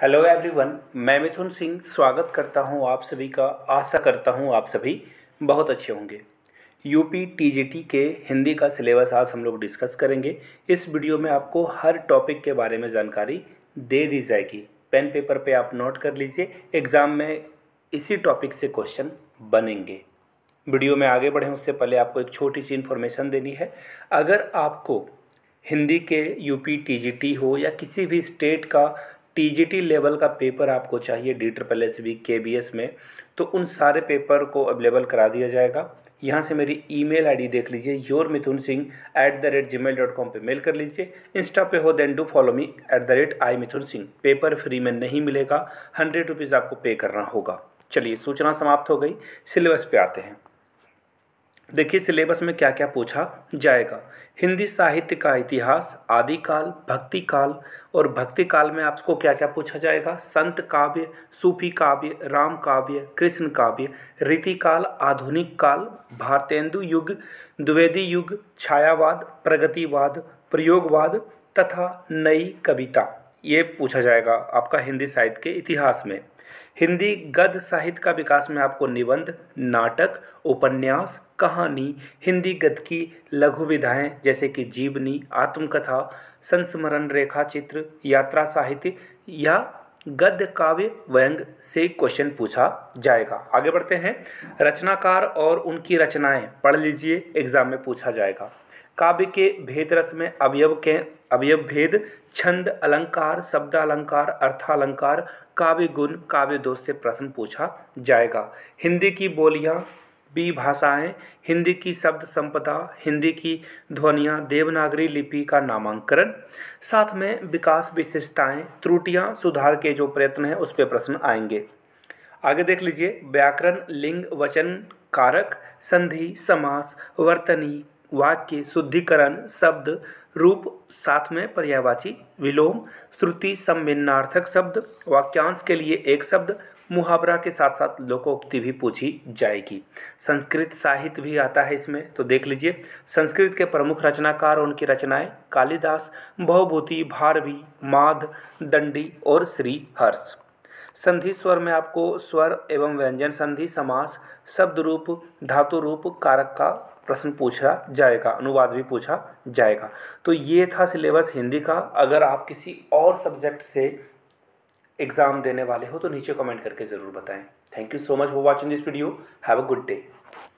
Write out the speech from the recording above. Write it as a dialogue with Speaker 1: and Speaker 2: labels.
Speaker 1: hello everyone मैं मिथुन सिंह स्वागत करता हूं आप सभी का आशा करता हूं आप सभी बहुत अच्छे होंगे यूपी टीजीटी के हिंदी का सिलेबस आज हम लोग डिस्कस करेंगे इस वीडियो में आपको हर टॉपिक के बारे में जानकारी दे दी जाएगी पेन पेपर पे आप नोट कर लीजिए एग्ज़ाम में इसी टॉपिक से क्वेश्चन बनेंगे वीडियो में आगे बढ़ें उससे पहले आपको एक छोटी सी इन्फॉर्मेशन देनी है अगर आपको हिंदी के यूपी टीजीटी हो या किसी भी स्टेट का टीजीटी लेवल का पेपर आपको चाहिए D triple S B K B S में तो उन सारे पेपर को अवेलेबल करा दिया जाएगा यहाँ से मेरी ईमेल आईडी देख लीजिए your Mithun Singh at the rate G mail dot com पर मेल कर लीजिए इंस्टा पे हो then do follow me at the rate I Mithun Singh paper free में नहीं मिलेगा हंड्रेड रुपीज़ आपको पे करना होगा चलिए सूचना समाप्त हो गई सिलेबस पे आते हैं देखिए सिलेबस में क्या क्या पूछा जाएगा हिंदी साहित्य का इतिहास आदि काल भक्ति काल और भक्ति काल में आपको क्या क्या पूछा जाएगा संत काव्य सूफी काव्य राम काव्य कृष्ण काव्य रीति काल आधुनिक काल भारतेंदु युग द्विवेदी युग छायावाद प्रगतिवाद प्रयोगवाद तथा नई कविता ये पूछा जाएगा आपका हिंदी साहित्य के इतिहास में हिंदी गद्य साहित्य का विकास में आपको निबंध नाटक उपन्यास कहानी हिंदी गद्य की लघु विधाएं जैसे कि जीवनी आत्मकथा संस्मरण रेखा चित्र यात्रा साहित्य या गद्य काव्य व्यंग से क्वेश्चन पूछा जाएगा आगे बढ़ते हैं रचनाकार और उनकी रचनाएं पढ़ लीजिए एग्जाम में पूछा जाएगा काव्य के भेद रस में अवयव के अवयव भेद छंद अलंकार शब्दालंकार अर्थालंकार काव्य गुण काव्य दोष से प्रश्न पूछा जाएगा हिंदी की बोलियाँ बी भाषाएं हिंदी की शब्द संपदा हिंदी की ध्वनियाँ देवनागरी लिपि का नामांकन साथ में विकास विशेषताएं त्रुटियाँ सुधार के जो प्रयत्न हैं उस पर प्रश्न आएंगे आगे देख लीजिए व्याकरण लिंग वचन कारक संधि समास वर्तनी वाक्य शुद्धिकरण शब्द रूप साथ में पर्यावाची विलोम श्रुति संभिन्नार्थक शब्द वाक्यांश के लिए एक शब्द मुहावरा के साथ साथ लोकोक्ति भी पूछी जाएगी संस्कृत साहित्य भी आता है इसमें तो देख लीजिए संस्कृत के प्रमुख रचनाकार उनकी रचनाएं कालिदास बहुभूति भारवी माध दंडी और श्री हर्ष संधि स्वर में आपको स्वर एवं व्यंजन संधि समास शब्द रूप धातु रूप कारक का प्रश्न पूछा जाएगा अनुवाद भी पूछा जाएगा तो ये था सिलेबस हिंदी का अगर आप किसी और सब्जेक्ट से एग्ज़ाम देने वाले हो तो नीचे कमेंट करके ज़रूर बताएं thank you so much for watching this video have a good day